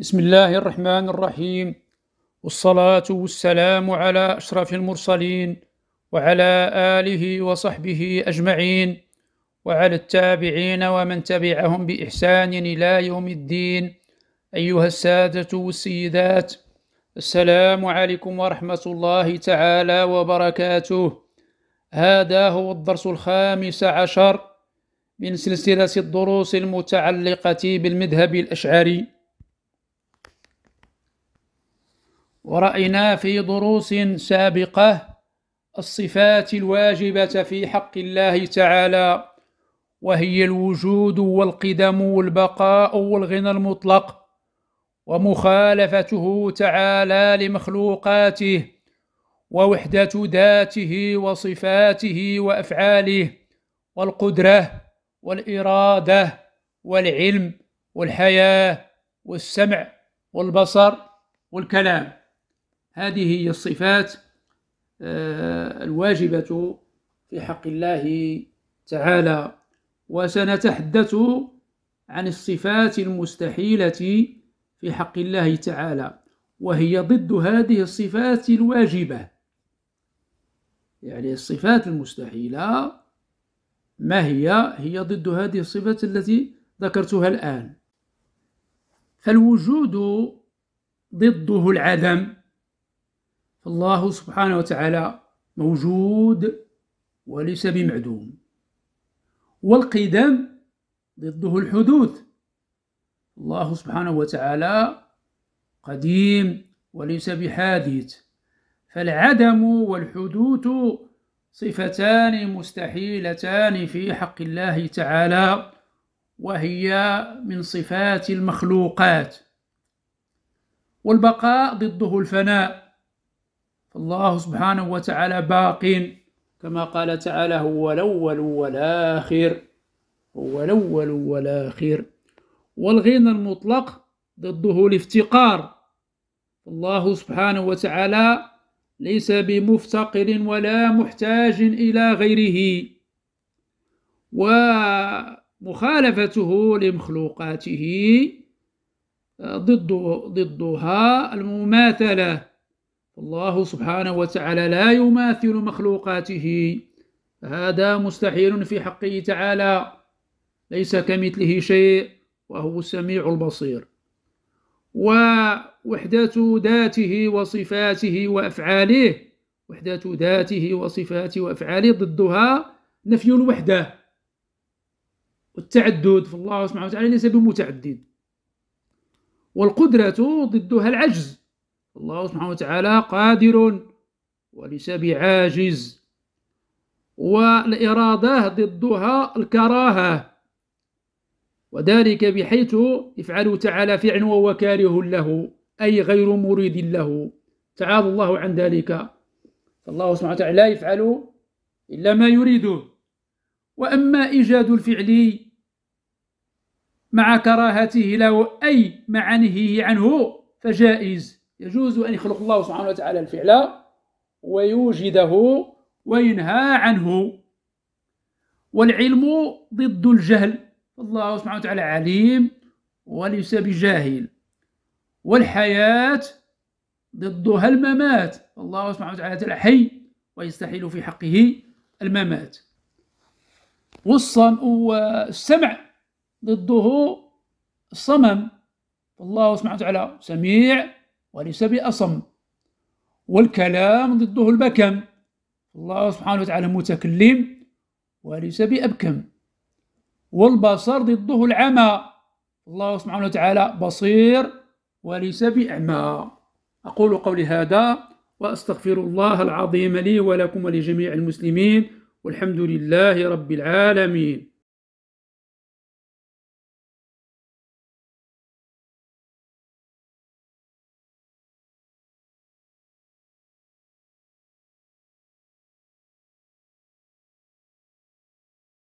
بسم الله الرحمن الرحيم والصلاة والسلام على أشرف المرسلين وعلى آله وصحبه أجمعين وعلى التابعين ومن تبعهم بإحسان إلى يوم الدين أيها السادة والسيدات السلام عليكم ورحمة الله تعالى وبركاته هذا هو الدرس الخامس عشر من سلسلة الدروس المتعلقة بالمذهب الأشعري ورأينا في دروس سابقة الصفات الواجبة في حق الله تعالى وهي الوجود والقدم والبقاء والغنى المطلق ومخالفته تعالى لمخلوقاته ووحدة ذاته وصفاته وأفعاله والقدرة والإرادة والعلم والحياة والسمع والبصر والكلام هذه هي الصفات آه، الواجبة في حق الله تعالى وسنتحدث عن الصفات المستحيلة في حق الله تعالى وهي ضد هذه الصفات الواجبة يعني الصفات المستحيلة ما هي؟ هي ضد هذه الصفات التي ذكرتها الآن فالوجود ضده العدم الله سبحانه وتعالى موجود وليس بمعدوم والقدم ضده الحدوث الله سبحانه وتعالى قديم وليس بحادث فالعدم والحدوث صفتان مستحيلتان في حق الله تعالى وهي من صفات المخلوقات والبقاء ضده الفناء الله سبحانه وتعالى باق كما قال تعالى هو الأول والآخر هو الأول والآخر والغنى المطلق ضده الافتقار الله سبحانه وتعالى ليس بمفتقر ولا محتاج إلى غيره ومخالفته لمخلوقاته ضد ضدها المماثلة الله سبحانه وتعالى لا يماثل مخلوقاته هذا مستحيل في حقه تعالى ليس كمثله شيء وهو السميع البصير ووحدة ذاته وصفاته وأفعاله وحدة ذاته وصفاته وأفعاله ضدها نفي الوحدة والتعدد فالله سبحانه وتعالى ليس بمتعدد والقدرة ضدها العجز الله سبحانه وتعالى قادر وليس بعاجز والإرادة ضدها الكراهة وذلك بحيث يفعل تعالى فعل وهو كاره له أي غير مريد له تعالى الله عن ذلك فالله سبحانه وتعالى لا يفعل إلا ما يريده وأما إيجاد الفعل مع كراهته له أي مع نهيه عنه فجائز يجوز أن يخلق الله سبحانه وتعالى الفعل ويوجده وينهى عنه والعلم ضد الجهل الله سبحانه وتعالى عليم وليس بجاهل والحياة ضدها الممات الله سبحانه وتعالى حي ويستحيل في حقه الممات والصم والسمع ضده الصمم الله سبحانه وتعالى سميع وليس بأصم والكلام ضده البكم الله سبحانه وتعالى متكلم وليس بأبكم والبصر ضده العمى الله سبحانه وتعالى بصير وليس بأعمى أقول قولي هذا وأستغفر الله العظيم لي ولكم ولجميع المسلمين والحمد لله رب العالمين